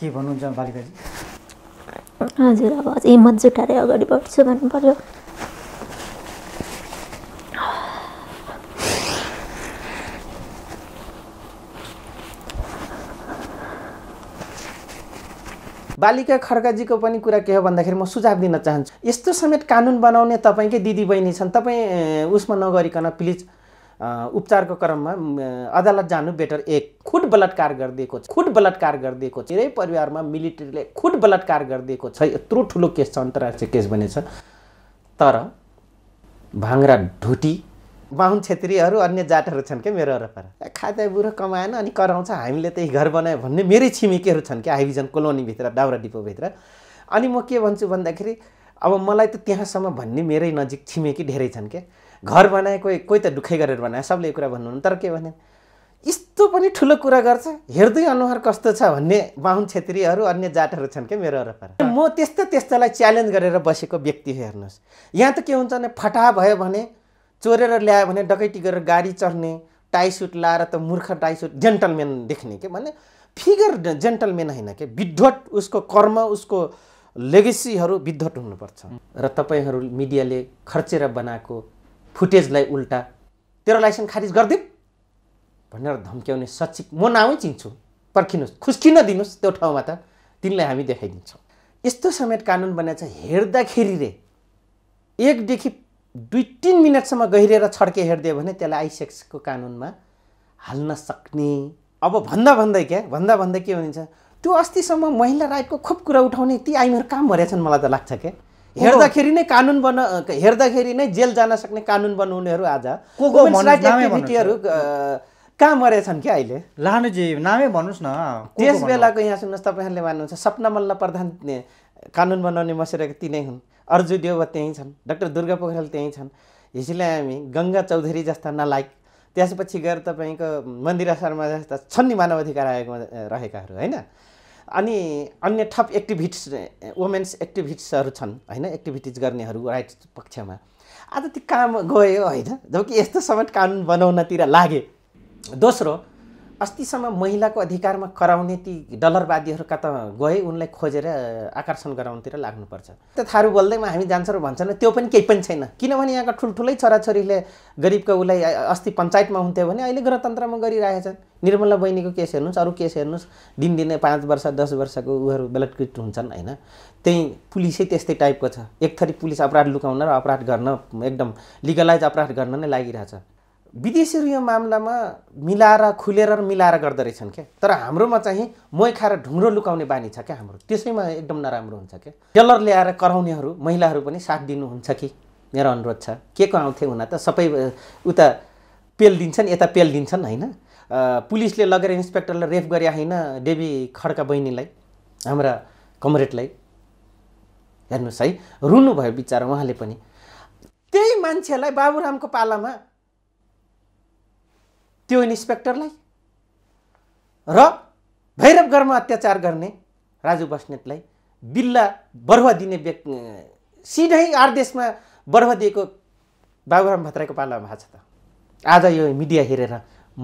के भन्नुहुन्छ बालिकाजी हजुर अब अझै हिम्मत जुटाएर अगाडि बढ्छु भन्नु पऱ्यो बालिका खड्काजीको पनि कुरा के हो भन्दाखेरि म सुझाव दिन चाहन्छु यस्तो समेत कानुन बनाउने तपाईँकै दिदीबहिनी छन् तपाईँ उसमा नगरिकन प्लिज उपचारको क्रममा अदालत जानु बेटर एक खुट बलात्कार गरिदिएको छ खुद बलात्कार गरिदिएको धेरै परिवारमा मिलिट्रीले खुट बलात्कार गरिदिएको छ यत्रो ठुलो केस छ अन्तर्राष्ट्रिय केस बनेछ तर भाङ्रा ढुटी बाहुन छेत्रीहरू अन्य जातहरू छन् क्या मेरो वरपर खाँदै बुढो कमाएन अनि कराउँछ हामीले त्यही घर बनायो भन्ने मेरै छिमेकीहरू छन् क्या हाइभिजन कोलोनीभित्र डाउरा डिपोभित्र अनि म के भन्छु भन्दाखेरि अब मलाई त त्यहाँसम्म भन्ने मेरै नजिक छिमेकी धेरै छन् क्या घर बनाए कोही कोही त दुःखै गरेर बनाए सबले यो कुरा भन्नुहुन्न तर के भने यस्तो पनि ठुलो कुरा गर्छ हेर्दै अनुहार कस्तो छ भन्ने बाहुन छेत्रीहरू अन्य जातहरू छन् क्या मेरो वरपर म त्यस्तो त्यस्तोलाई च्यालेन्ज गरेर बसेको व्यक्ति हो हेर्नुहोस् यहाँ त के हुन्छ भने फटा भयो भने चोरेर ल्यायो भने डकैटी गरेर गाडी चढ्ने टाइसुट लाएर त मूर्ख टाइसुट जेन्टलम्यान देख्ने के भने फिगर जेन्टलम्यान होइन के विद्वट उसको कर्म उसको लेगेसीहरू विद्वट हुनुपर्छ र तपाईँहरू मिडियाले खर्चेर बनाएको फुटेजलाई उल्टा तेरो लाइसेन्स खारिज गरिदिउँ भनेर धम्क्याउने सचिव म नामै चिन्छु पर्खिनुहोस् खुस्किन दिनुहोस् त्यो ठाउँमा त तिनलाई हामी देखाइदिन्छौँ यस्तो समेत कानुन बनाएछ हेर्दाखेरि रे एकदेखि दुई तिन मिनटसम्म गहिरेर छड्के हेरिदियो भने त्यसलाई आइसेक्सको कानुनमा हाल्न सक्ने अब भन्दा भन्दै क्या भन्दा भन्दै के भनिन्छ त्यो अस्तिसम्म महिला राइटको खुब कुरा उठाउने ती आइमहरू काम भरेछन् मलाई त लाग्छ क्या हेर्दाखेरि नै कानुन बन हेर्दाखेरि नै जेल जान सक्ने कानुन बनाउनेहरू आज एक्टिभिटीहरू कहाँ मरेछन् कि अहिले लानुजी नामै भन्नुहोस् न त्यस बेलाको यहाँ सुन्नुहोस् तपाईँहरूले मान्नुहुन्छ सपना मल्ल प्रधान कानुन बनाउने मसिरहेको तिनै हुन् अर्जु देव त्यहीँ छन् डाक्टर दुर्गा पोखरेल त्यहीँ छन् हिजोले हामी गङ्गा चौधरी जस्ता नलायक त्यसपछि गएर तपाईँको मन्दिरा शर्मा जस्ता छन् नि मानव अधिकार आयोगमा रहेकाहरू होइन अनि अन्य थप एक्टिभिट्स वुमेन्स एक्टिभिट्सहरू छन् होइन एक्टिभिटिज गर्नेहरू राइट पक्षमा आज ती काम गयो होइन जबकि यस्तो समेत कानुन बनाउनतिर लागे दोस्रो अस्तिसम्म महिलाको अधिकारमा कराउने ती डलरवादीहरूका त गए उनलाई खोजेर आकर्षण गराउनतिर लाग्नुपर्छ त थारू बोल्दैमा हामी जान्छौँ र भन्छन् त्यो पनि केही पनि छैन किनभने यहाँका ठुल्ठुलै छोराछोरीले गरिबको उसलाई अस्ति पञ्चायतमा हुन्थ्यो भने अहिले गणतन्त्रमा गरिरहेछन् निर्मला बहिनीको केस हेर्नुहोस् अरू केस हेर्नुहोस् दिनदिनै पाँच वर्ष दस वर्षको उहरू बेलटकृत हुन्छन् होइन त्यही पुलिसै त्यस्तै टाइपको छ एक थरी पुलिस अपराध लुकाउन र अपराध गर्न एकदम लिगलाइज अपराध गर्न नै लागिरहेछ विदेशीहरू यो मामलामा मिलाएर खुलेर मिलाएर मिलाएर रहेछन् क्या तर हाम्रोमा चाहिँ मै खाएर ढुङ्ग्रो लुकाउने बानी छ क्या हाम्रो त्यसैमा एकदम नराम्रो हुन्छ क्या टेलर ल्याएर कराउनेहरू महिलाहरू पनि साथ दिनुहुन्छ कि मेरो अनुरोध छ के को आउँथे हुन त सबै उता पेल दिन्छन् यता पेल दिन्छन् होइन पुलिसले लगेर इन्सपेक्टरलाई रेफ गरे होइन देवी खड्का बहिनीलाई हाम्रा कमरेडलाई हेर्नुहोस् है रुनु रुनुभयो बिचरा उहाँले पनि त्यही मान्छेलाई बाबुरामको पालामा त्यो इन्सपेक्टरलाई र भैरव भैरवघरमा अत्याचार गर्ने राजु बस्नेतलाई बिल्ला बरुवा दिने व्यक्ति सिधै आरदेशमा बरुवा दिएको बाबुराम भत्राईको पालामा भएको छ त आज यो मिडिया हेरेर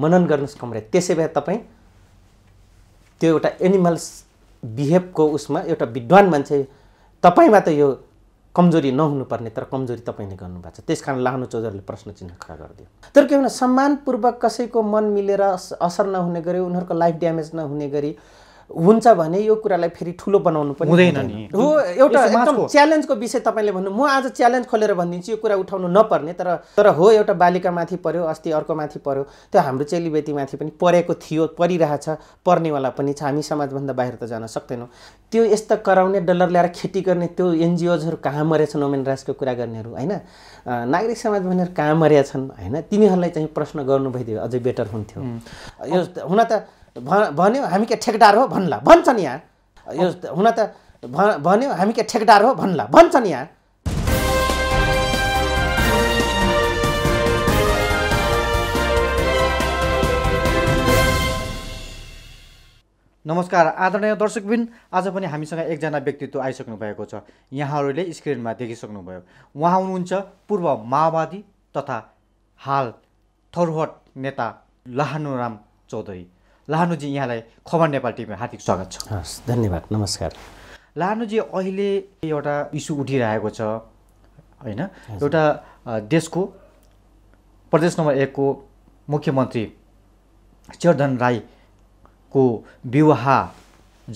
मनन गर्नुहोस् कमरे त्यसै भए तपाईँ त्यो एउटा एनिमल्स बिहेभको उसमा एउटा विद्वान मान्छे तपाईँमा त यो कमजोरी नहुनुपर्ने तर कमजोरी तपाईँले गर्नुभएको छ त्यस कारण लानु चौधरीले प्रश्न चिन्ह खडा गरिदियो तर के भने सम्मानपूर्वक कसैको मन मिलेर असर नहुने गरी उनीहरूको लाइफ ड्यामेज नहुने गरी हुन्छ भने यो कुरालाई फेरि ठुलो बनाउनु पनि हुँदैन हो एउटा एकदम च्यालेन्जको विषय तपाईँले भन्नु म आज च्यालेन्ज खोलेर भनिदिन्छु यो कुरा उठाउनु नपर्ने तर तर हो एउटा बालिकामाथि पर्यो अस्ति अर्कोमाथि पऱ्यो त्यो हाम्रो चेलीबेटीमाथि पनि परेको थियो परिरहेछ पर्नेवाला पनि छ हामी समाजभन्दा बाहिर त जान सक्दैनौँ त्यो यस्ता कराउने डलर ल्याएर खेती गर्ने त्यो एनजिओजहरू कहाँ मरेछन् नोमेन राजको कुरा गर्नेहरू होइन नागरिक समाज भनेर कहाँ मरेका छन् होइन तिनीहरूलाई चाहिँ प्रश्न गर्नु भइदियो अझै बेटर हुन्थ्यो यो हुन त भन्यो हामी के ठेकेदार हो भन्ला नि यहाँ यो हुन त भन्यो हामी के ठेकेदार हो भन्ला नि यहाँ नमस्कार आदरणीय दर्शकबिन आज पनि हामीसँग एकजना व्यक्तित्व आइसक्नु भएको छ यहाँहरूले स्क्रिनमा देखिसक्नुभयो उहाँ हुनुहुन्छ पूर्व माओवादी तथा हाल थरुहट नेता लहानुराम चौधरी लानुजी यहाँलाई खबर नेपाल टिभीमा हार्दिक स्वागत छ हस् धन्यवाद नमस्कार लानुजी अहिले एउटा इस्यु उठिरहेको छ होइन एउटा देशको प्रदेश नम्बर एकको मुख्यमन्त्री चरधन राईको विवाह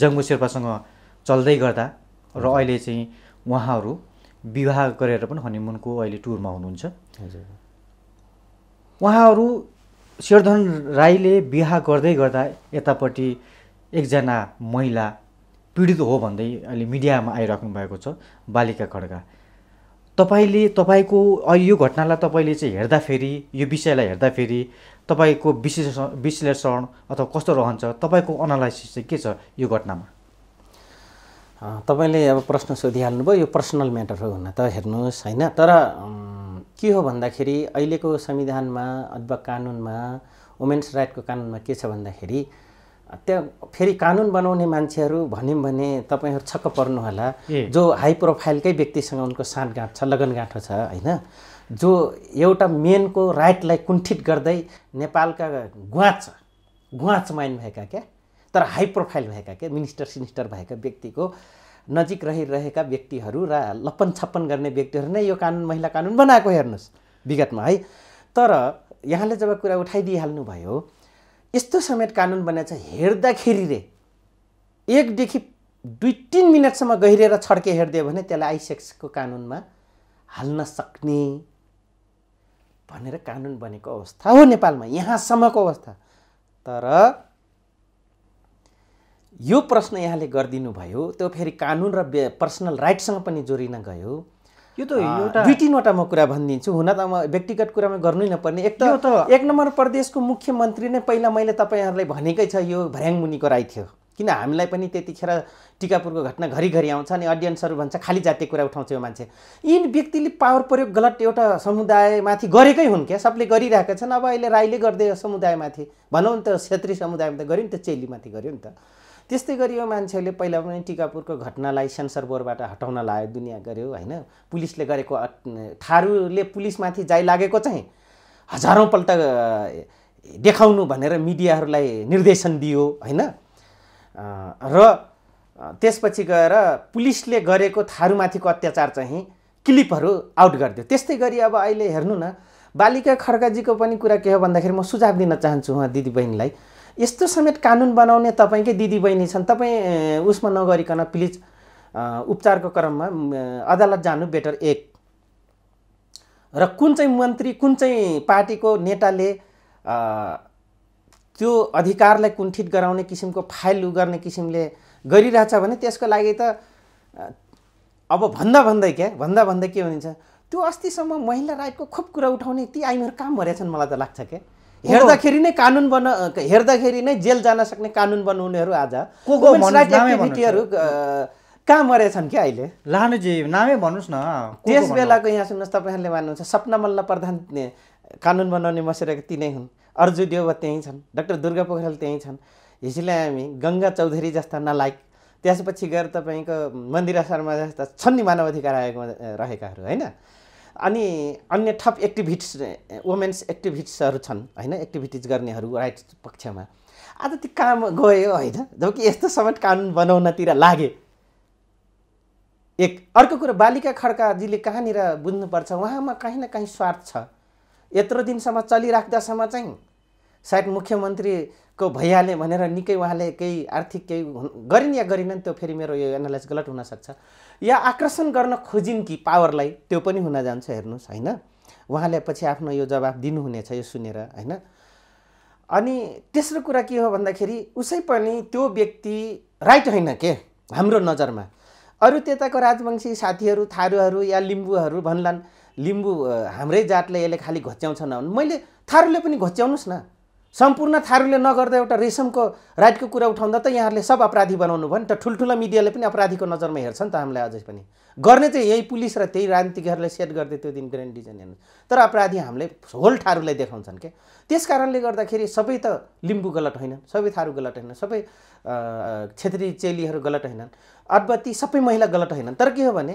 जङ्गु शेर्पासँग चल्दै गर्दा र अहिले चाहिँ उहाँहरू विवाह गरेर पनि हनिमुनको अहिले टुरमा हुनुहुन्छ उहाँहरू शिरधन राईले बिहा गर्दै गर्दा यतापट्टि एकजना महिला पीडित हो भन्दै अहिले मिडियामा आइराख्नु भएको छ बालिका खड्का तपाईँले तपाईँको यो घटनालाई तपाईँले चाहिँ हेर्दाखेरि यो विषयलाई हेर्दाखेरि तपाईँको विश्लेषण विश्लेषण अथवा कस्तो रहन्छ तपाईँको अनालाइसिस चाहिँ के छ यो घटनामा तपाईँले अब प्रश्न सोधिहाल्नुभयो यो पर्सनल म्याटर हो हुन त हेर्नुहोस् होइन तर के हो भन्दाखेरि अहिलेको संविधानमा अथवा कानुनमा वुमेन्स राइटको कानुनमा के छ भन्दाखेरि त्यहाँ फेरि कानुन बनाउने मान्छेहरू भन्यौँ भने तपाईँहरू छक्क पर्नुहोला जो हाई प्रोफाइलकै व्यक्तिसँग उनको साँठगाँठ छ लगनगाँठो छ होइन जो एउटा मेनको राइटलाई कुण्ठित गर्दै नेपालका गुवाच गुवाच माइन भएका क्या तर हाई प्रोफाइल भएका क्या मिनिस्टर सिनिस्टर भएका व्यक्तिको नजिक रहिरहेका व्यक्तिहरू र लप्पन छप्पन गर्ने व्यक्तिहरू नै यो कानुन महिला कानुन बनाएको हेर्नुहोस् विगतमा है तर यहाँले जब कुरा उठाइदिइहाल्नुभयो यस्तो समेत कानुन बनाएछ हेर्दाखेरि रे एकदेखि दुई तिन मिनटसम्म गहिरेर छड्के हेरिदियो भने त्यसलाई आइसेक्सको कानुनमा हाल्न सक्ने भनेर कानुन बनेको अवस्था हो नेपालमा यहाँसम्मको अवस्था तर यो प्रश्न यहाँले गरिदिनु भयो त्यो फेरि कानुन र पर्सनल राइटसँग पनि जोडिन गयो यो त एउटा दुई तिनवटा म कुरा भनिदिन्छु हुन त म व्यक्तिगत कुरामा गर्नै नपर्ने एक त एक नम्बर प्रदेशको मुख्यमन्त्री नै पहिला मैले तपाईँहरूलाई भनेकै छ यो भर्याङमुनिको राई थियो किन हामीलाई पनि त्यतिखेर टिकापुरको घटना घरिघरि आउँछ अनि अडियन्सहरू भन्छ खाली जातीय कुरा उठाउँछ यो मान्छे यिन व्यक्तिले पावर प्रयोग गलत एउटा समुदायमाथि गरेकै हुन् क्या सबले गरिरहेका छन् अब अहिले राईले गरिदियो समुदायमाथि भनौँ नि त क्षेत्रीय समुदायमा त गऱ्यो नि त चेलीमाथि गऱ्यो नि त त्यस्तै गरी यो मान्छेहरूले पहिला पनि टिकापुरको घटनालाई सेन्सर बोर्डबाट हटाउन लायो दुनियाँ गऱ्यो होइन पुलिसले गरेको थारूले पुलिसमाथि जाइ लागेको चाहिँ हजारौँपल्ट देखाउनु भनेर मिडियाहरूलाई निर्देशन दियो होइन र त्यसपछि गएर पुलिसले गरेको थारूमाथिको अत्याचार चाहिँ क्लिपहरू आउट गरिदियो त्यस्तै गरी अब अहिले हेर्नु न बालिका खड्काजीको पनि कुरा के हो भन्दाखेरि म सुझाव दिन चाहन्छु उहाँ दिदीबहिनीलाई यस्तो समेत कानुन बनाउने तपाईँकै दिदीबहिनी छन् तपाईँ उसमा नगरिकन प्लिज उपचारको क्रममा अदालत जानु बेटर एक र कुन चाहिँ मन्त्री कुन चाहिँ पार्टीको नेताले त्यो अधिकारलाई कुण्ठित गराउने किसिमको फाइल गर्ने किसिमले गरिरहेछ भने त्यसको लागि त अब भन्दा भन्दै क्या भन्दा भन्दै के भनिन्छ त्यो अस्तिसम्म महिला राइटको खुब कुरा उठाउने ती आइमीहरू काम भरेछन् मलाई त लाग्छ क्या हेर्दाखेरि नै कानुन बन हेर्दाखेरि नै जेल जान सक्ने कानुन बनाउनेहरू आज को को एक्टिभिटीहरू कहाँ मरेछन् क्या अहिले लानुजी नामै भन्नुहोस् न त्यस बेलाको यहाँ सुन्नुहोस् तपाईँहरूले मान्नुहुन्छ सपना मल्ल प्रधान कानुन बनाउने मसिरहेको तिनै हुन् अर्जु देव त्यहीँ छन् डाक्टर दुर्गा पोखरेल त्यहीँ छन् हिजोले हामी गङ्गा चौधरी जस्ता नलायक त्यसपछि गएर तपाईँको मन्दिरा शर्मा जस्ता छन् नि मानव अधिकार आयोगमा रहेकाहरू होइन अनि अन्य थप एक्टिभिट्स वुमेन्स एक्टिभिट्सहरू छन् होइन एक्टिभिटिज गर्नेहरू राइट पक्षमा आज ती काम गयो होइन जब कि यस्तो समेत कानुन बनाउनतिर लागे एक अर्को कुरो बालिका खड्काजीले कहाँनिर बुझ्नुपर्छ उहाँमा काहीँ न काहीँ स्वार्थ छ यत्रो दिनसम्म चलिराख्दासम्म चाहिँ सायद मुख्यमन्त्रीको भइहाले भनेर निकै उहाँले केही आर्थिक केही गरिन् या गरिनन् त्यो फेरि मेरो यो एनालाइज गलत हुनसक्छ या आकर्षण गर्न खोजिन् कि पावरलाई त्यो पनि हुन जान्छ हेर्नुहोस् होइन उहाँले पछि आफ्नो यो जवाब दिनुहुनेछ यो सुनेर होइन अनि तेस्रो कुरा के हो भन्दाखेरि उसै पनि त्यो व्यक्ति राइट होइन के हाम्रो नजरमा अरू त्यताको राजवंशी साथीहरू थारूहरू या लिम्बूहरू भन्लान् लिम्बू हाम्रै जातले यसले खालि घोच्याउँछ नभन् मैले थारूले पनि घोच्याउनुहोस् न सम्पूर्ण थारूले नगर्दा एउटा रेशमको राइटको कुरा उठाउँदा त यहाँहरूले सब अपराधी बनाउनु भयो नि त ठुल्ठुलो मिडियाले पनि अपराधीको नजरमा हेर्छ नि त हामीलाई अझै पनि गर्ने चाहिँ यही पुलिस र त्यही राजनीतिज्ञहरूले सेट गर्दै त्यो दिन ग्रेन्ड डिजाइन हेर्नु तर अपराधी हामीले होल थारूलाई देखाउँछन् क्या त्यस कारणले गर्दाखेरि सबै त लिम्बू गलत होइनन् सबै थारू गलत होइनन् सबै क्षेत्री चेलीहरू गलत होइनन् अदबत्ती सबै महिला गलत होइनन् तर के हो भने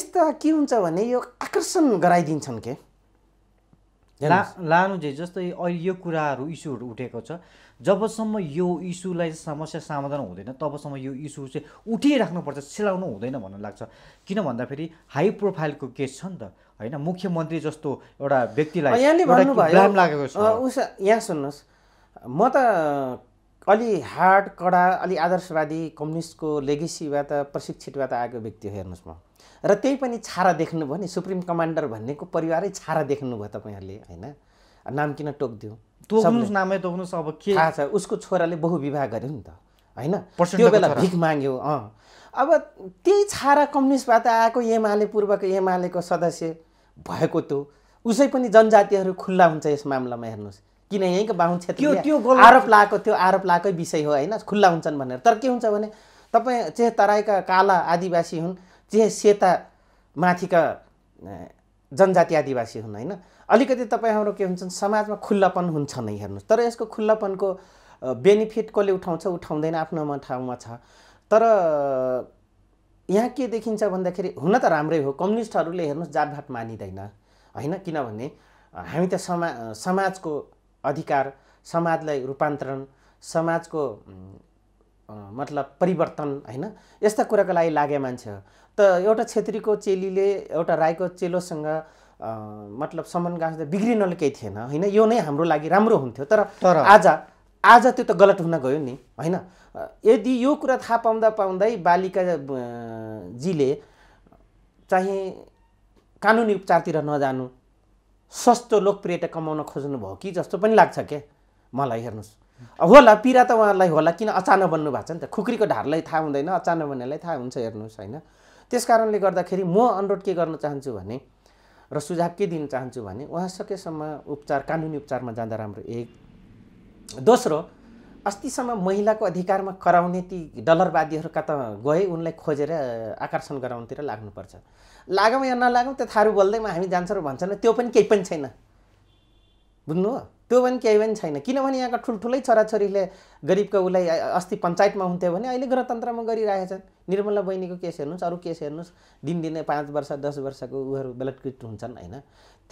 यस्ता के हुन्छ भने यो आकर्षण गराइदिन्छन् के ला लानु चाहिँ जस्तै अहिले यो कुराहरू इस्युहरू उठेको छ जबसम्म यो इस्युलाई समस्या समाधान हुँदैन तबसम्म यो इस्यु चाहिँ उठिराख्नुपर्छ सेलाउनु हुँदैन भन्नु लाग्छ किन भन्दाखेरि हाई प्रोफाइलको केस छ नि त होइन मुख्यमन्त्री जस्तो एउटा व्यक्तिलाई लागेको छ उस यहाँ सुन्नुहोस् म त अलि हार्ड कडा अलि आदर्शवादी कम्युनिस्टको लेगेसीबाट प्रशिक्षितबाट आएको व्यक्ति हो हेर्नुहोस् म र त्यही पनि छारा देख्नुभयो नि सुप्रिम कमान्डर भन्नेको परिवारै छारा देख्नुभयो तपाईँहरूले होइन नाम किन टोकिदियो नामै तोक्नुहोस् अब के थाहा छ उसको छोराले बहुविवाह गर्यो नि त होइन त्यो बेला भिख माग्यो अँ अब त्यही छारा कम्युनिस्टबाट आएको एमाले पूर्वको एमालेको सदस्य भएको त्यो उसै पनि जनजातिहरू खुल्ला हुन्छ यस मामलामा हेर्नुहोस् किन यहीँको बाहुन क्षेत्र आरोप लगाएको त्यो आरोप लगाएकै विषय हो होइन खुल्ला हुन्छन् भनेर तर के हुन्छ भने तपाईँ चे तराईका काला आदिवासी हुन् जे सेता माथिका जनजाति आदिवासी हुन् होइन अलिकति तपाईँ हाम्रो के हुन्छन् समाजमा खुल्लापन हुन्छ नै हेर्नुहोस् तर यसको खुल्लापनको बेनिफिट कसले उठाउँछ उठाउँदैन आफ्नोमा ठाउँमा छ तर यहाँ के देखिन्छ भन्दाखेरि हुन त राम्रै हो कम्युनिस्टहरूले हेर्नुहोस् जातभात मानिँदैन होइन किनभने हामी त समा समाजको अधिकार समाजलाई रूपान्तरण समाजको मतलब परिवर्तन होइन यस्ता कुराको लागि लागे मान्छे हो त एउटा छेत्रीको चेलीले एउटा राईको चेलोसँग मतलब सम्बन्ध गाँच्दा बिग्रिनले केही थिएन होइन यो नै हाम्रो लागि राम्रो हुन्थ्यो तर तर आज आज त्यो त गलत हुन गयो नि होइन यदि यो कुरा थाहा पाउँदा पाउँदै बालिकाजीले चाहिँ कानुनी उपचारतिर नजानु सस्तो लोकप्रियता कमाउन खोज्नु भयो कि जस्तो पनि लाग्छ क्या मलाई हेर्नुहोस् होला पीडा त उहाँलाई होला किन अचानक बन्नु भएको छ नि त खुकुरीको ढाडलाई थाहा हुँदैन अचानक बन्नेलाई थाहा हुन्छ हेर्नुहोस् होइन त्यस कारणले गर्दाखेरि म अनुरोध के गर्न चाहन्छु भने र सुझाव के दिन चाहन्छु भने उहाँ सकेसम्म उपचार कानुनी उपचारमा जाँदा राम्रो एक दोस्रो अस्तिसम्म महिलाको अधिकारमा कराउने ती डलरवादीहरूका त गए उनलाई खोजेर आकर्षण गराउनतिर लाग्नुपर्छ लागौँ या नलागौँ त्यो थारू बोल्दैमा हामी जान्छौँ भन्छन् त्यो पनि केही पनि छैन बुझ्नु हो त्यो पनि केही पनि छैन किनभने यहाँका ठुल्ठुलै छोराछोरीले गरिबको उसलाई अस्ति पञ्चायतमा हुन्थ्यो भने अहिले गणतन्त्रमा गरिरहेछन् निर्मला बहिनीको केस हेर्नुहोस् अरू केस हेर्नुहोस् दिनदिनै पाँच वर्ष दस वर्षको उहरू बेलटकृत हुन्छन् होइन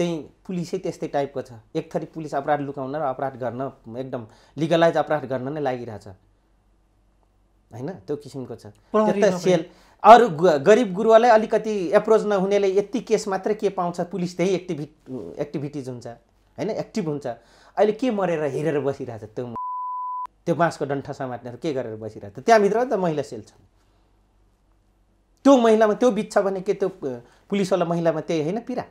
त्यही पुलिसै त्यस्तै टाइपको छ एक थरी पुलिस अपराध लुकाउन र अपराध गर्न एकदम लिगलाइज अपराध गर्न नै लागिरहेछ होइन त्यो किसिमको छ त्यता सेल अरू गरिब गुरुवालाई अलिकति एप्रोच नहुनेले यति केस मात्रै के पाउँछ पुलिस त्यही एक्टिभि एक्टिभिटिज हुन्छ होइन एक्टिभ हुन्छ अहिले के मरेर हेरेर बसिरहेछ त्यो त्यो बाँसको डन्ठा समात्नेहरू के गरेर बसिरहेछ त्यहाँभित्र त महिला सेल छन् त्यो महिलामा त्यो बित्छ भने के त्यो पुलिसवाला महिलामा त्यही होइन पिरा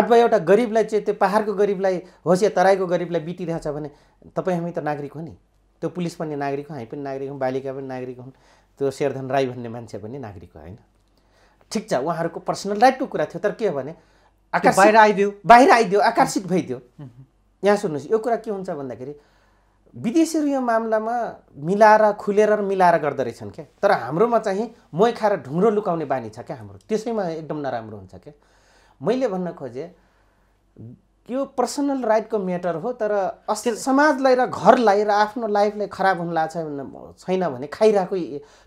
अथवा एउटा गरिबलाई चाहिँ त्यो पाहाडको गरिबलाई होसिया तराईको गरिबलाई बितिरहेछ भने तपाईँ हामी त नागरिक हो नि त्यो पुलिस पनि नागरिक हो हामी पनि नागरिक हौँ बालिका पनि नागरिक हुन् त्यो शेरधन राई भन्ने मान्छे पनि नागरिक हो होइन ठिक छ उहाँहरूको पर्सनल राइटको कुरा थियो तर के हो भने आकाश बाहिर आइदियो बाहिर आइदियो आकर्षित भइदियो यहाँ सुन्नुहोस् यो कुरा के हुन्छ भन्दाखेरि विदेशीहरू यो मामलामा मिलाएर खुलेर मिलाएर गर्दो रहेछन् क्या तर हाम्रोमा चाहिँ मै खाएर ढुङ्ग्रो लुकाउने बानी छ क्या हाम्रो त्यसैमा एकदम नराम्रो हुन्छ क्या मैले भन्न खोजेँ यो पर्सनल राइटको म्याटर हो तर अस्ति समाजलाई र घरलाई र आफ्नो लाइफलाई खराब हुन लाग्छ छैन भने खाइरहेको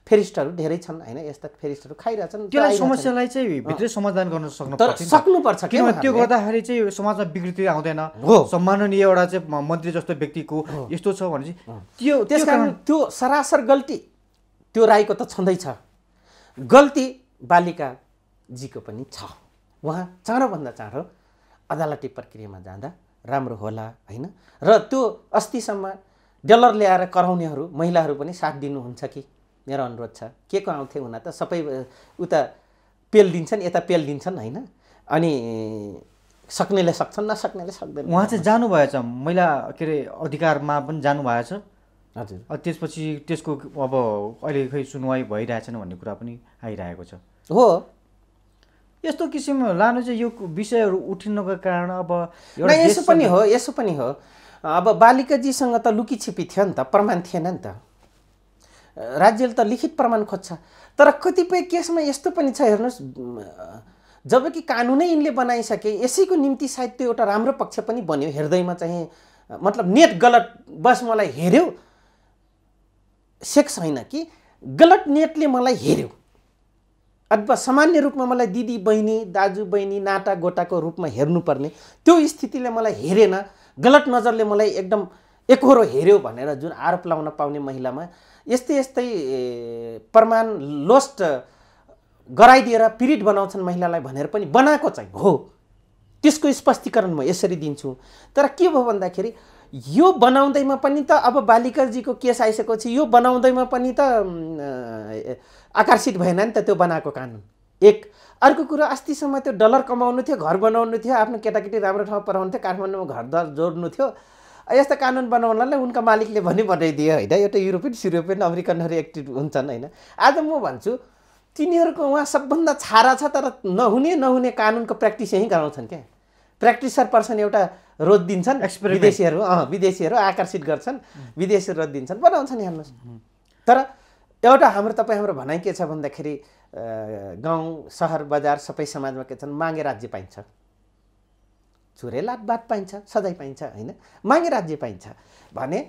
फेरिस्टहरू धेरै छन् होइन यस्ता फेरिस्टहरू खाइरहेछन् त्यसलाई समस्यालाई चाहिँ भित्रै समाधान गर्न सक्नु तर सक्नुपर्छ किनभने त्यो गर्दाखेरि चाहिँ समाजमा विकृति आउँदैन हो सम्माननीय एउटा चाहिँ मन्त्री जस्तो व्यक्तिको यस्तो छ भने चाहिँ त्यो त्यस कारण त्यो सरासर गल्ती त्यो राईको त छँदैछ गल्ती बालिकाजीको पनि छ उहाँ चाँडोभन्दा चाँडो अदालती प्रक्रियामा जाँदा राम्रो होला होइन र त्यो अस्तिसम्म डलर ल्याएर कराउनेहरू महिलाहरू पनि साथ दिनुहुन्छ कि मेरो अनुरोध छ के को आउँथे हुन त सबै उता पेल दिन्छन् यता पेल दिन्छन् होइन अनि सक्नेले सक्छन् नसक्नेले सक्दैन उहाँ चाहिँ जानुभएछ महिला के अरे अधिकारमा पनि जानुभएछ हजुर त्यसपछि त्यसको अब अहिले खै सुनवाई भइरहेछन् भन्ने कुरा पनि आइरहेको छ हो यस्तो किसिम लानु चाहिँ यो विषयहरू उठिनुको कारण अब यसो पनि हो यसो पनि हो अब बालिकाजीसँग त लुकी छिपी थियो नि त प्रमाण थिएन नि त राज्यले त लिखित प्रमाण खोज्छ तर कतिपय केसमा यस्तो पनि छ हेर्नुहोस् जबकि कानुनै यिनले बनाइसके यसैको निम्ति सायद त्यो एउटा राम्रो पक्ष पनि बन्यो हेर्दैमा चाहिँ मतलब नेट गलत बस मलाई हेऱ्यो सेक्स होइन कि गलत नेटले मलाई हेऱ्यो अथवा सामान्य रूपमा मलाई दिदी बहिनी दाजु बहिनी नाता गोटाको रूपमा हेर्नुपर्ने त्यो स्थितिले मलाई हेरेन गलत नजरले मलाई एकदम एकहोरो हेऱ्यो भनेर जुन आरोप लाउन पाउने महिलामा यस्तै यस्तै प्रमाण लोस्ट गराइदिएर पीडित बनाउँछन् महिलालाई भनेर पनि बनाएको चाहिँ हो त्यसको स्पष्टीकरण म यसरी दिन्छु तर के भयो भन्दाखेरि यो बनाउँदैमा पनि त अब बालिकाजीको केस छ यो बनाउँदैमा पनि त आकर्षित भएन नि त त्यो बनाएको कानुन एक अर्को कुरो अस्तिसम्म त्यो डलर कमाउनु थियो घर बनाउनु थियो आफ्नो केटाकेटी राम्रो ठाउँ पढाउनु थियो काठमाडौँमा घरदार जोड्नु थियो यस्तो कानुन बनाउनलाई उनका मालिकले भने बनाइदियो होइन एउटा युरोपियन सिरोपियन अमेरिकनहरू एक्टिभ हुन्छन् होइन आज म भन्छु तिनीहरूको उहाँ सबभन्दा छारा छ तर नहुने नहुने कानुनको प्र्याक्टिस यहीँ गराउँछन् क्या प्र्याक्टिसर पर्सन एउटा रोज दिन्छन् विदेशीहरू अँ विदेशीहरू आकर्षित गर्छन् विदेशीहरू रोज दिन्छन् बनाउँछन् हेर्नुहोस् तर एउटा हाम्रो तपाईँ हाम्रो भनाइ के छ भन्दाखेरि गाउँ सहर बजार सबै समाजमा के छन् माघे राज्य पाइन्छ चुरे लाटबाट पाइन्छ सधैँ पाइन्छ होइन मागे राज्य पाइन्छ भने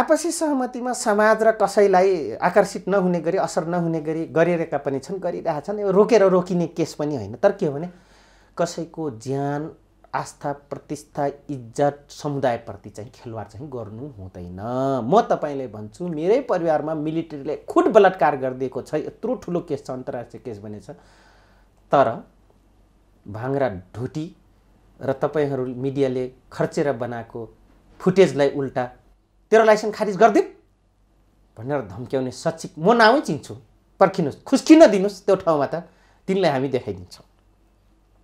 आपसी सहमतिमा समाज र कसैलाई आकर्षित नहुने गरी असर नहुने गरी गरिरहेका पनि छन् गरिरहेछन् यो रोकेर रोकिने केस पनि होइन तर के हो भने कसैको ज्यान आस्था प्रतिष्ठा इज्जत समुदायप्रति चाहिँ खेलवाड चाहिँ गर्नु हुँदैन म तपाईँलाई भन्छु मेरै परिवारमा मिलिट्रीले खुट बलात्कार गरिदिएको छ यत्रो ठुलो केस छ अन्तर्राष्ट्रिय केस बनेछ तर भाङ्रा ढुटी र तपाईँहरू मिडियाले खर्चेर बनाएको फुटेजलाई उल्टा तेरो लाइसेन्स खारिज गरिदिउँ भनेर धम्क्याउने सचिव म नामै चिन्छु पर्खिनुहोस् खुस्किन दिनुहोस् त्यो ठाउँमा त तिनलाई हामी देखाइदिन्छौँ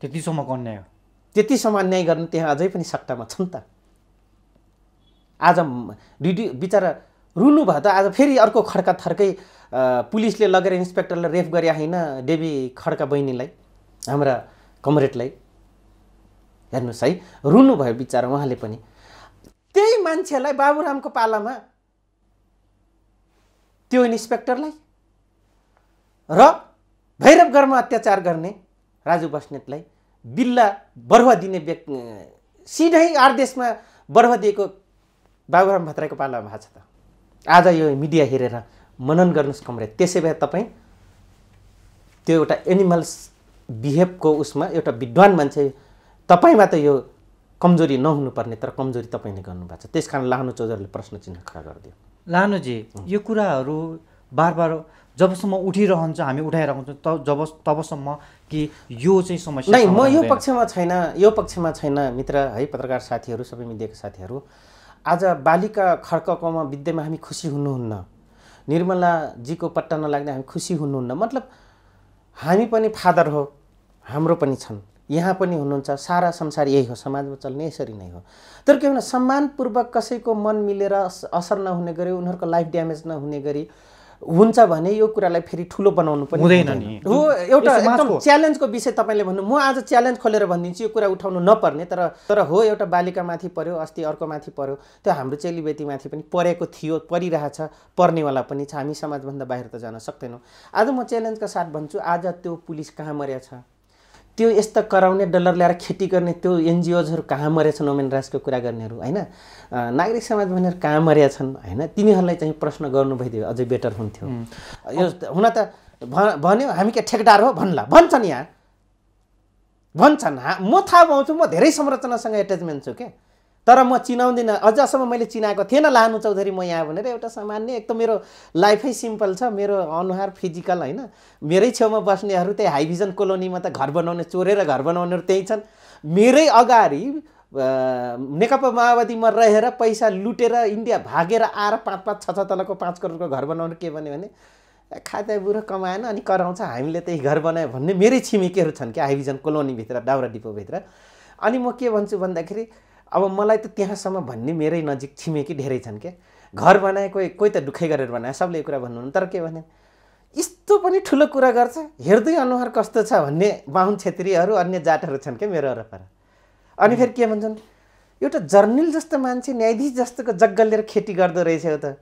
त्यतिसम्मको अन्याय हो त्यतिसम्म अन्याय गर्न त्यहाँ अझै पनि सट्टामा छन् त आज डिडी बिचरा रुनु भयो त आज फेरि अर्को खड्का थर्कै पुलिसले लगेर इन्सपेक्टरलाई रेफ गरे होइन डेबी खड्का बहिनीलाई हाम्रा कमरेडलाई हेर्नुहोस् है रुनु भयो बिचरा उहाँले पनि त्यही मान्छेलाई बाबुरामको पालामा त्यो इन्सपेक्टरलाई र भैरव अत्याचार गर्ने राजु बस्नेतलाई बिल्ला बढुवा दिने व्यक्ति सिधै आर्देशमा बर्वा दिएको बाबुराम भत्राईको पालामा भएको छ त आज यो मिडिया हेरेर मनन गर्नुहोस् कमरे त्यसै भए तपाईँ त्यो एउटा एनिमल्स बिहेभको उसमा एउटा विद्वान मान्छे तपाईँमा त यो कमजोरी नहुनुपर्ने तर कमजोरी तपाईँले गर्नुभएको छ त्यस कारण लानु चौधरीले प्रश्न चिन्ह खडा गरिदियो लानुजी यो कुराहरू बार बार जबसम्म उठिरहन्छ हामी उठाइरहन्छौँ त जब तबसम्म कि यो चाहिँ समस्या नै म यो पक्षमा छैन यो पक्षमा छैन मित्र है पत्रकार साथीहरू सबै मिडियाका साथीहरू आज बालिका खर्ककोमा विद्यामा हामी खुसी हुनुहुन्न निर्मलाजीको पट्टा नलाग्ने हामी खुसी हुनुहुन्न मतलब हामी पनि फादर हो हाम्रो पनि छन् यहाँ पनि हुनुहुन्छ सारा संसार यही हो समाजमा चल्ने यसरी नै हो तर के भने सम्मानपूर्वक कसैको मन मिलेर असर नहुने गरी उनीहरूको लाइफ ड्यामेज नहुने गरी हुन्छ भने यो कुरालाई फेरि ठुलो बनाउनु पनि हुँदैन नि हो एउटा एकदम च्यालेन्जको विषय तपाईँले भन्नु म आज च्यालेन्ज खोलेर भनिदिन्छु यो कुरा उठाउनु नपर्ने तर तर हो एउटा बालिकामाथि पऱ्यो अस्ति अर्कोमाथि पऱ्यो त्यो हाम्रो चेलीबेटीमाथि पनि परेको थियो परिरहेछ पर्नेवाला पनि छ हामी समाजभन्दा बाहिर त जान सक्दैनौँ आज म च्यालेन्जका साथ भन्छु आज त्यो पुलिस कहाँ मर्या छ त्यो यस्ता कराउने डलर ल्याएर खेती गर्ने त्यो एनजिओजहरू कहाँ मरेछ नोमेन राजको कुरा गर्नेहरू होइन नागरिक समाज भनेर कहाँ मरेका छन् होइन तिनीहरूलाई चाहिँ प्रश्न गर्नु भइदियो अझै बेटर हुन्थ्यो यो हुन त भन्यो हामी के ठेकेदार हो भन्ला भन्छन् यहाँ भन्छन् म थाहा पाउँछु म धेरै संरचनासँग एट्याचमेन्ट छु क्या तर म चिनाउँदिनँ अझसम्म मैले चिनाएको थिएन लानु चौधरी म यहाँ भनेर एउटा सामान्य एक त मेरो लाइफै सिम्पल छ मेरो अनुहार फिजिकल होइन मेरै छेउमा बस्नेहरू त्यही हाइभिजन कोलोनीमा त घर बनाउने चोरेर घर बनाउनेहरू त्यही छन् मेरै अगाडि नेकपा माओवादीमा रहेर पैसा लुटेर इन्डिया भागेर आएर पाँच पाँच छ छ तलको पाँच करोडको घर बनाउनु के भन्यो भने खाता बुढो कमाएन अनि कराउँछ हामीले त्यही घर बनायो भन्ने मेरै छिमेकीहरू छन् क्या हाइभिजन कोलोनीभित्र डाउरा डिपोभित्र अनि म के भन्छु भन्दाखेरि अब मलाई त त्यहाँसम्म भन्ने मेरै नजिक छिमेकी धेरै छन् क्या घर बनाए कोही कोही त दुःखै गरेर बनाए सबले कुरा भन्नुहुन्न तर के भने यस्तो पनि ठुलो कुरा गर्छ हेर्दै अनुहार कस्तो छ भन्ने बाहुन छेत्रीहरू अन्य जातहरू छन् क्या मेरो वरपर अनि फेरि के भन्छन् एउटा जर्निल जस्तो मान्छे न्यायाधीश जस्तोको जग्गा लिएर खेती गर्दो रहेछ त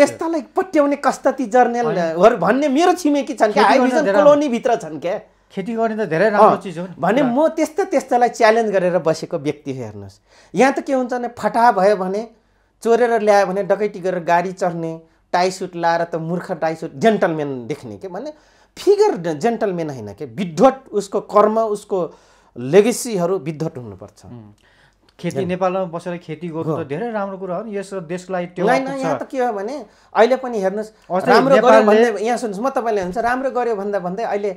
यस्तालाई पट्याउने कस्ता ती जर्नेलहरू भन्ने मेरो छिमेकी छन् क्या कोलोनीभित्र छन् क्या खेती गर्ने त धेरै राम्रो चिज हो भने म त्यस्तो त्यस्तोलाई च्यालेन्ज गरेर बसेको व्यक्ति हेर्नुहोस् यहाँ त के हुन्छ भने फटा भयो भने चोरेर ल्यायो भने डकैटी गरेर गाडी चढ्ने टाइसुट लाएर त मूर्ख टाइसुट जेन्टलम्यान देख्ने के भने फिगर जेन्टलम्यान होइन के विद्वट उसको कर्म उसको लेगेसीहरू विद्वट हुनुपर्छ खेती नेपालमा बसेर खेती गर्नु त धेरै राम्रो कुरा हो नि यस देशलाई त्यो होइन यहाँ त के हो भने अहिले पनि हेर्नुहोस् राम्रो गर्यो भन्दै यहाँ सुन्नुहोस् म तपाईँले हुन्छ राम्रो गर्यो भन्दा भन्दै अहिले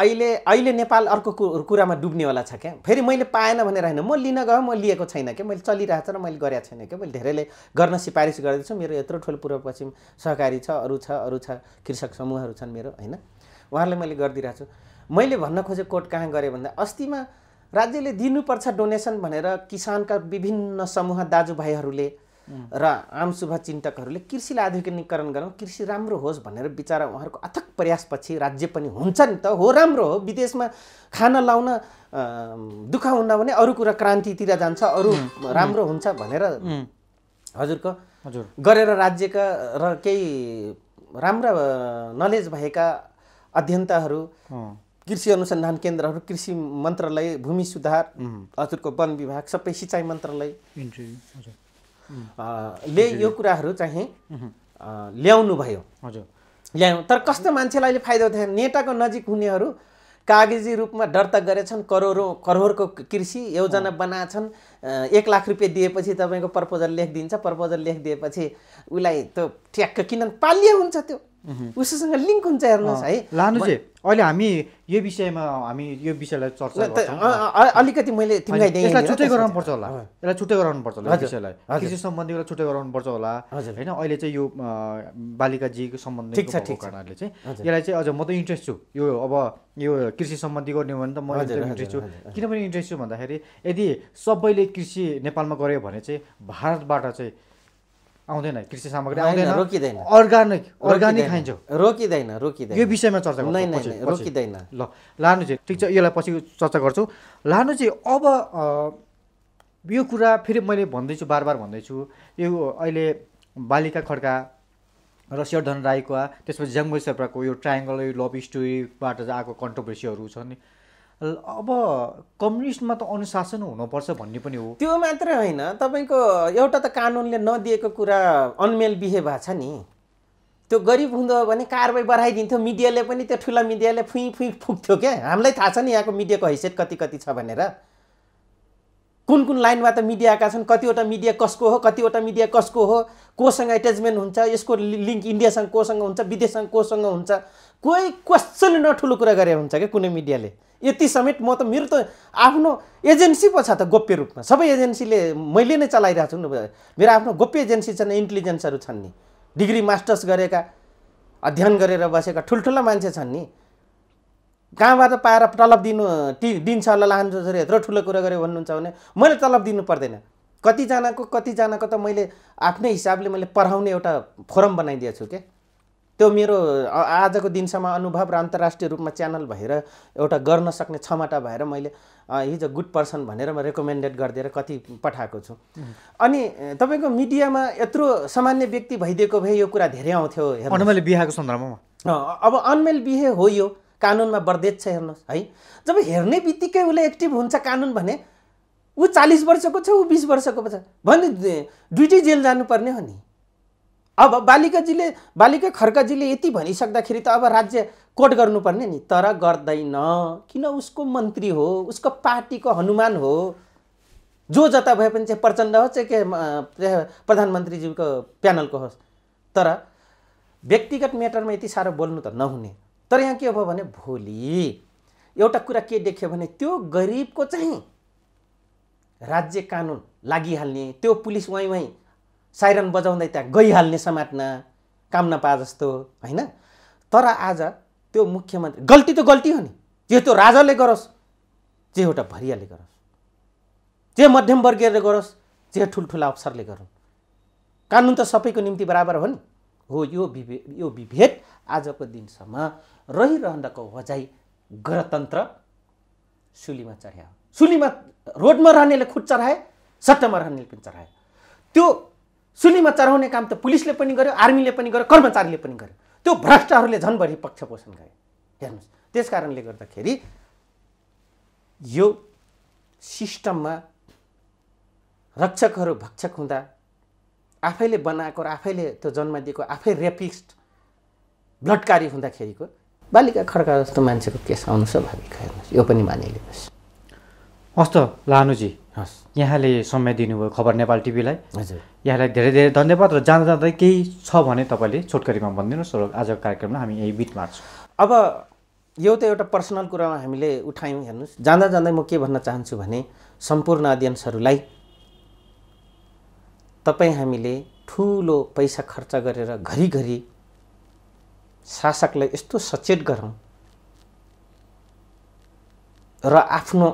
अहिले अहिले नेपाल अर्को कुरामा डुब्नेवाला छ क्या फेरि मैले पाएन भनेर होइन म लिन गयो म लिएको छैन क्या मैले चलिरहेको छ र मैले गरेको छैन क्या मैले धेरैले गर्न सिफारिस गर्दैछु मेरो यत्रो ठुलो पूर्व पश्चिम सहकारी छ अरू छ अरू छ कृषक समूहहरू छन् मेरो होइन उहाँहरूलाई मैले गरिदिइरहेको छु मैले भन्न खोजेको कोट कहाँ गरेँ भन्दा अस्तिमा राज्यले दिनुपर्छ डोनेसन भनेर किसानका विभिन्न समूह दाजुभाइहरूले र आम शुभचिन्तकहरूले कृषिलाई आधुनिकीकरण गरौँ कृषि राम्रो होस् भनेर विचार उहाँहरूको अथक प्रयासपछि राज्य पनि हुन्छ नि त हो राम्रो हो विदेशमा खान लाउन दुःख हुन्न भने अरू कुरा क्रान्तितिर जान्छ अरू राम्रो हुन्छ भनेर हजुरको हजुर गरेर राज्यका र केही राम्रा नलेज भएका अध्ययनताहरू कृषि अनुसन्धान केन्द्रहरू कृषि मन्त्रालय भूमि सुधार हजुरको वन विभाग सबै सिँचाइ मन्त्रालय ले यो कुराहरू चाहिँ ल्याउनु भयो हजुर ल्यायौँ तर कस्तो मान्छेलाई अहिले फाइदा थियो नेताको नजिक हुनेहरू कागजी रूपमा दर्ता गरेछन् करोडौँ करोडको कृषि योजना बनाएछन् एक लाख रुपियाँ दिएपछि तपाईँको प्रपोजल लेखिदिन्छ प्रपोजल लेखिदिएपछि उसलाई त्यो ठ्याक्क किन पालिए हुन्छ त्यो उसँग लिङ्क हुन्छ हेर्नुहोस् है लानुजे अहिले हामी यो विषयमा हामी यो विषयलाई चर्चा अलिकति मैले यसलाई छुट्टै गराउनु पर्छ होला यसलाई छुट्टै गराउनु पर्छ होला विषयलाई कृषि सम्बन्धी यसलाई छुट्टै गराउनु पर्छ होला होइन अहिले चाहिँ यो बालिकाजीको सम्बन्धी कारणले चाहिँ यसलाई चाहिँ अझ म त इन्ट्रेस्ट छु यो अब यो कृषि सम्बन्धी गर्ने हो भने त म इन्ट्रेस्ट छु किनभने इन्ट्रेस्ट छु भन्दाखेरि यदि सबैले कृषि नेपालमा गऱ्यो भने चाहिँ भारतबाट चाहिँ आउँदैन कृषि सामग्री आउँदैन रोकिँदैन अर्ग्यानिक अर्ग्यानिक खाइन्छ रोकिँदैन रोकिँदैन यो विषयमा चर्चा नै रोकिँदैन ल लानु चाहिँ ठिक छ यसलाई पछि चर्चा गर्छु लानु चाहिँ अब यो कुरा फेरि मैले भन्दैछु बार बार भन्दैछु यो अहिले बालिका खड्का र शेरधन राईको त्यसपछि ज्याङ्गो सेर्पाको यो ट्राइङ्गल यो लभ स्टोरीबाट आएको कन्ट्रोभर्सीहरू नि अब कम्युनिस्टमा त अनुशासन हुनुपर्छ भन्ने पनि हो त्यो मात्रै होइन तपाईँको एउटा त कानुनले नदिएको कुरा अनमेल बिहे भएको छ नि त्यो गरिब हुँदो भने कारवाही बढाइदिन्थ्यो मिडियाले पनि त्यो ठुला मिडियाले फुइँ फुइँ फुक्थ्यो क्या हामीलाई थाहा छ नि यहाँको मिडियाको हैसियत कति कति छ भनेर कुन कुन लाइनमा त मिडिया आएका छन् कतिवटा मिडिया कसको हो कतिवटा मिडिया कसको हो कोसँग एट्याचमेन्ट हुन्छ यसको लिङ्क इन्डियासँग कोसँग हुन्छ विदेशसँग कोसँग हुन्छ कोही क्वेसन नठुलो कुरा गरेर हुन्छ क्या कुनै मिडियाले यति समेत म त मेरो त आफ्नो एजेन्सी पो छ त गोप्य रूपमा सबै एजेन्सीले मैले नै चलाइरहेको छु मेरो आफ्नो गोप्य एजेन्सी छन् इन्टेलिजेन्सहरू छन् नि डिग्री मास्टर्स गरेका अध्ययन गरेर बसेका ठुल्ठुला मान्छे छन् नि कहाँबाट पाएर तलब दिनु टि दिन्छ होला लान्छु छोरी यत्रो ठुलो कुरा गरेँ भन्नुहुन्छ भने मैले तलब दिनु पर्दैन कतिजनाको कतिजनाको त मैले आफ्नै हिसाबले मैले पढाउने एउटा फोरम बनाइदिएको छु क्या त्यो मेरो आजको दिनसम्म अनुभव र अन्तर्राष्ट्रिय रूपमा च्यानल भएर एउटा गर्न सक्ने क्षमता भएर मैले हिज अ गुड पर्सन भनेर म रेकमेन्डेड गरिदिएर कति पठाएको छु अनि तपाईँको मिडियामा यत्रो सामान्य व्यक्ति भइदिएको भए यो कुरा धेरै आउँथ्यो बिहाको सन्दर्भमा अब अनमेल बिहे हो यो कानुनमा बर्देज छ हेर्नुहोस् है जब हेर्ने बित्तिकै उसले एक्टिभ हुन्छ कानुन भने ऊ चालिस वर्षको छ ऊ बिस वर्षको छ भने दुइटै जेल जानुपर्ने हो नि अब बालिकाजीले बालिका खर्काजीले यति भनिसक्दाखेरि त अब राज्य कोट गर्नुपर्ने नि तर गर्दैन किन उसको मन्त्री हो उसको पार्टीको हनुमान हो जो जता भए पनि चाहिँ प्रचण्ड होस् के प्रधानमन्त्रीज्यूको प्यानलको होस् तर व्यक्तिगत म्याटरमा यति साह्रो बोल्नु त नहुने तर यहाँ के भयो भने भोलि एउटा कुरा के देख्यो भने त्यो गरिबको चाहिँ राज्य कानुन लागिहाल्ने त्यो पुलिस वहीँ वहीँ साइरन बजाउँदै त्यहाँ गइहाल्ने समात्न काम नपा जस्तो होइन तर आज त्यो मुख्यमन्त्री गल्ती त गल्ती हो नि जे त्यो राजाले गरोस् जे एउटा भरियाले गरोस् जे मध्यमवर्गीयले गरोस् जे ठुल्ठुला अफसरले गरोस् कानुन त सबैको निम्ति बराबर हो नि हो यो विभे यो विभेद आजको दिनसम्म रहिरहँदाको वजाइ गणतन्त्र सुलीमा चढ्या सुलीमा रोडमा रहनेले खुद चढाए सट्टामा रहनेले पनि चढाए त्यो सुलीमा चढाउने काम त पुलिसले पनि गर्यो आर्मीले पनि गर्यो कर्मचारीले पनि गर्यो त्यो भ्रष्टहरूले झन्भरि पक्षपोषण गरे हेर्नुहोस् त्यस कारणले गर्दाखेरि यो सिस्टममा रक्षकहरू भक्षक हुँदा आफैले बनाएको र आफैले त्यो जन्म दिएको आफै रेपिस्ट ब्लडकारी हुँदाखेरिको बालिका खड्का जस्तो मान्छेको केस आउनु स्वाभाविक हेर्नुहोस् यो पनि मानिलिनुहोस् हस् त लानुजी हस् यहाँले समय दिनुभयो खबर नेपाल टिभीलाई हजुर यहाँलाई धेरै धेरै धन्यवाद र जाँदा जाँदै केही छ भने तपाईँले छोटकरीमा भनिदिनुहोस् र आजको कार्यक्रममा हामी यही बिट मार्छौँ अब यो त एउटा पर्सनल कुरामा हामीले उठायौँ हेर्नुहोस् जाँदा जाँदै म के भन्न चाहन्छु भने सम्पूर्ण अडियन्सहरूलाई तपाईँ हामीले ठुलो पैसा खर्च गरेर घरिघरि शासकलाई यस्तो सचेत गरौँ र आफ्नो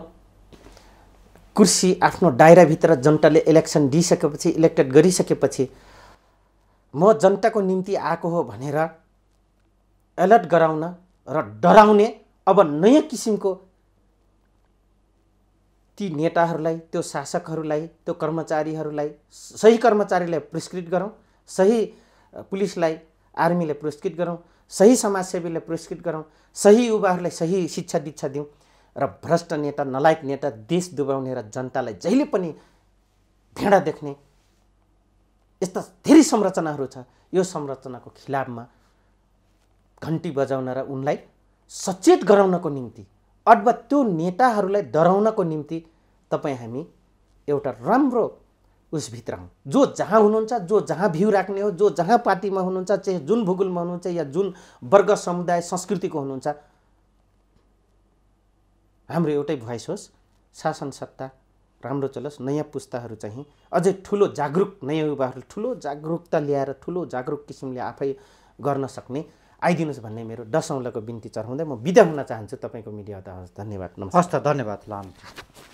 कुर्सी आफ्नो दायराभित्र जनताले इलेक्सन दिइसकेपछि इलेक्टेड गरिसकेपछि म जनताको निम्ति आएको हो भनेर एलर्ट गराउन र डराउने अब नयाँ किसिमको ती नेताहरूलाई त्यो शासकहरूलाई त्यो कर्मचारीहरूलाई सही कर्मचारीलाई पुरस्कृत गरौँ सही पुलिसलाई आर्मीलाई पुरस्कृत गरौँ सही समाजसेवीलाई पुरस्कृत गरौँ सही युवाहरूलाई सही शिक्षा दीक्षा दिउँ र भ्रष्ट नेता नलायक नेता देश दुबाउने र जनतालाई जहिले पनि भेडा देख्ने यस्ता धेरै संरचनाहरू छ यो संरचनाको खिलाफमा घन्टी बजाउन र उनलाई सचेत गराउनको निम्ति अथवा त्यो नेताहरूलाई डराउनको निम्ति तपाईँ हामी एउटा राम्रो उसभित्र हौँ जो जहाँ हुनुहुन्छ जो जहाँ भ्यू राख्ने हो जो जहाँ पार्टीमा हुनुहुन्छ चाहे जुन भूगोलमा हुनुहुन्छ या जुन वर्ग समुदाय संस्कृतिको हुनुहुन्छ हाम्रो एउटै भोइस होस् शासन सत्ता राम्रो चलोस् नयाँ पुस्ताहरू चाहिँ अझै ठुलो जागरुक नयाँ युवाहरू ठुलो जागरुकता ल्याएर ठुलो जागरुक किसिमले आफै गर्न सक्ने आइदिनुहोस् भन्ने मेरो दसौँलाको बिन्ती चढाउँदै म बिदा हुन चाहन्छु तपाईँको मिडिया धन्यवाद हस् त धन्यवाद लाम